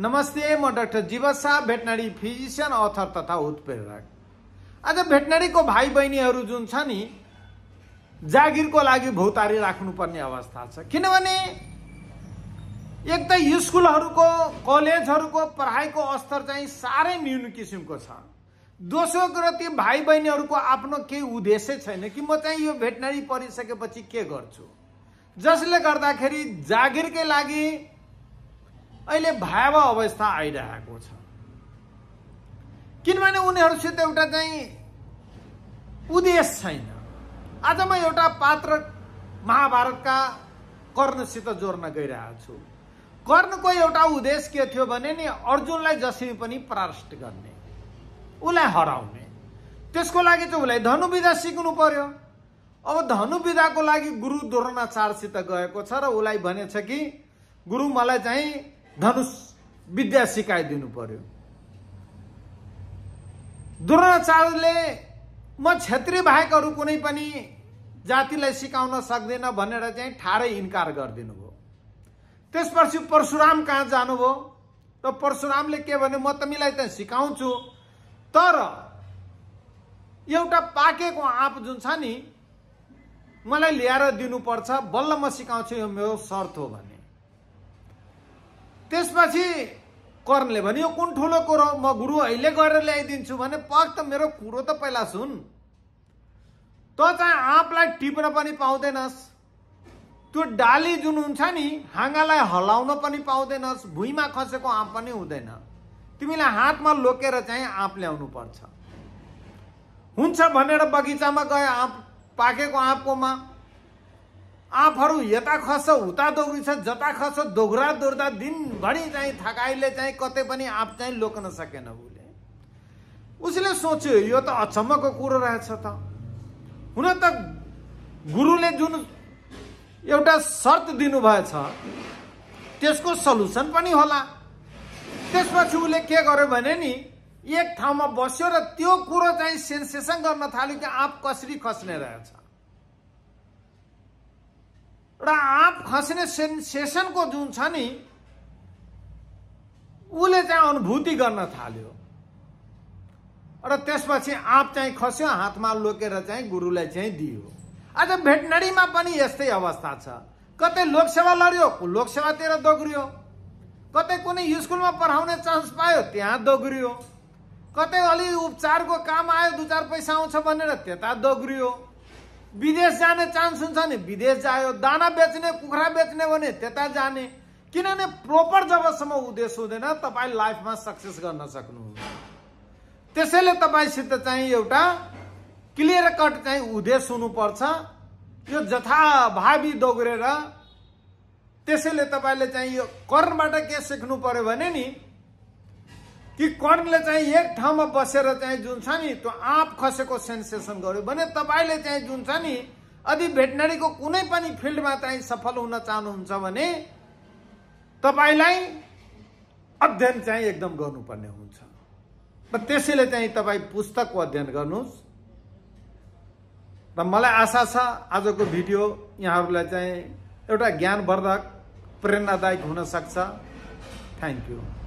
नमस्ते म डाक्टर जीवा शाह भेटनरी फिजिसियन अथर तथा उत्प्रेरक आज भेटनरीको भाइ बहिनीहरू जुन छ नि जागिरको लागि भौतारी राख्नुपर्ने अवस्था छ किनभने एक त स्कुलहरूको कलेजहरूको पढाइको स्तर चाहिँ साह्रै न्यून किसिमको छ दोस्रो कुरो ती भाइ बहिनीहरूको आफ्नो केही उद्देश्य छैन कि म चाहिँ यो भेटनरी पढिसकेपछि के गर्छु जसले गर्दाखेरि जागिरकै लागि अहिले भयावह अवस्था आइरहेको छ किनभने उनीहरूसित एउटा चाहिँ उद्देश्य छैन आज म एउटा पात्र महाभारतका कर्णसित जोड्न गइरहेको छु कर्णको एउटा उद्देश्य के थियो भने नि अर्जुनलाई जसरी पनि पराष्ट गर्ने उसलाई हराउने त्यसको लागि चाहिँ उसलाई धनुविधा सिक्नु पर्यो अब धनुविधाको लागि गुरु द्रोणाचारसित गएको छ र उसलाई भनेछ कि गुरु मलाई चाहिँ धनुष विद्या सिकाइदिनु पर्यो द्रोणाचार्यले म क्षेत्री बाहेक कुनै पनि जातिलाई सिकाउन सक्दिनँ भनेर चाहिँ ठाडै इन्कार गरिदिनु भयो त्यसपछि परशुराम कहाँ जानुभयो र परशुरामले के भन्यो म तिमीलाई त सिकाउँछु तर एउटा पाकेको आँप जुन छ नि मलाई ल्याएर दिनुपर्छ बल्ल म सिकाउँछु यो मेरो शर्त हो भने त्यसपछि कर्णले भन्यो कुन ठुलो कुरो म गुरु अहिले गरेर ल्याइदिन्छु भने पख त मेरो कुरो त पहिला सुन त चाहिँ आँपलाई टिप्न पनि पाउँदैनस् त्यो डाली जुन हुन्छ नि हाँगालाई हलाउन पनि पाउँदैनस् भुइँमा खसेको आँप पनि हुँदैन तिमीलाई हातमा लोकेर चाहिँ आँप ल्याउनु पर्छ हुन्छ भनेर बगिचामा गयो आँप पाकेको आँपकोमा आफहरू यता खस्छ उता दोग्रिन्छ जता खस्छ दोग्रा दोर्दा दिनभरि चाहिँ थकाइले चाहिँ कतै पनि आफ चाहिँ लोक्न सकेन उसले उसले सोच्यो यो त अचम्मको कुरो रहेछ त हुन त गुरुले जुन एउटा शर्त दिनुभएछ त्यसको सल्युसन पनि होला त्यसपछि उसले के गर्यो भने नि एक ठाउँमा बस्यो र त्यो कुरो चाहिँ सेन्सेसन गर्न थाल्यो कि आँप कसरी खस्ने रहेछ र आँप खस्ने सेन्सेसनको जुन छ नि उसले चाहिँ अनुभूति गर्न थाल्यो र त्यसपछि आँप चाहिँ खस्यो हातमा लोकेर चाहिँ गुरुलाई चाहिँ दियो आज भेटनरीमा पनि यस्तै अवस्था छ कतै लोकसेवा लड्यो लोकसेवातिर दोग्रियो कतै कुनै स्कुलमा पढाउने चान्स पायो त्यहाँ दोग्रियो कतै अलि उपचारको काम आयो दुई चार पैसा आउँछ भनेर त्यता दोग्रियो विदेश जाने चान्स हुन्छ नि विदेश जायो दाना बेच्ने कुखुरा बेच्ने भने त्यता जाने किनभने प्रोपर जबसम्म उद्देश्य हुँदैन तपाईँ लाइफमा सक्सेस गर्न सक्नुहुन्छ त्यसैले तपाईँसित चाहिँ एउटा क्लियर कट चाहिँ उद्देश्य हुनुपर्छ यो जथाभावी दोग्रेर त्यसैले तपाईँले चाहिँ यो कर्मबाट के सिक्नु पर्यो भने नि कि कर्णले चाहिँ एक ठाउँमा बसेर चाहिँ जुन छ नि त्यो आँप खसेको सेन्सेसन गर्यो भने तपाईँले चाहिँ जुन छ नि यदि भेटनरीको कुनै पनि फिल्डमा चाहिँ सफल हुन चाहनुहुन्छ भने तपाईँलाई अध्ययन चाहिँ एकदम गर्नुपर्ने हुन्छ र त्यसैले चाहिँ तपाईँ पुस्तकको अध्ययन गर्नुहोस् र मलाई आशा छ आजको भिडियो यहाँहरूलाई चाहिँ एउटा ज्ञानवर्धक प्रेरणादायक हुनसक्छ थ्याङ्क यू